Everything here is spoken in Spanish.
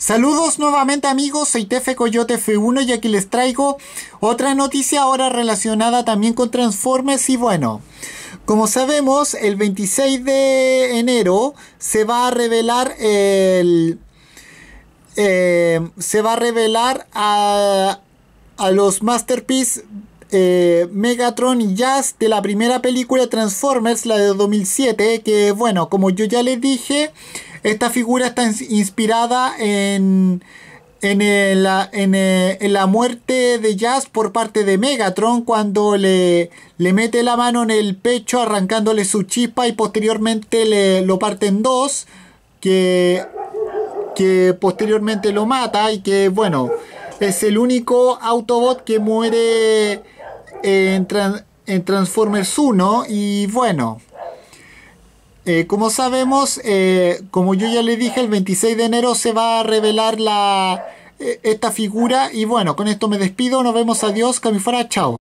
Saludos nuevamente amigos, soy Tefe Coyote F1 y aquí les traigo otra noticia ahora relacionada también con Transformers y bueno, como sabemos el 26 de enero se va a revelar el... Eh, se va a revelar a, a los Masterpiece eh, Megatron y Jazz de la primera película Transformers, la de 2007, que bueno, como yo ya les dije... Esta figura está inspirada en, eh, en, la muerte de Jazz por parte de Megatron cuando le, le mete la mano en el pecho arrancándole su chispa y posteriormente lo parte en dos, que, que posteriormente lo mata y que bueno, es el único Autobot que muere en, en Transformers 1 y bueno. Eh, como sabemos, eh, como yo ya le dije, el 26 de enero se va a revelar la, eh, esta figura. Y bueno, con esto me despido. Nos vemos. Adiós. Camifora. Chao.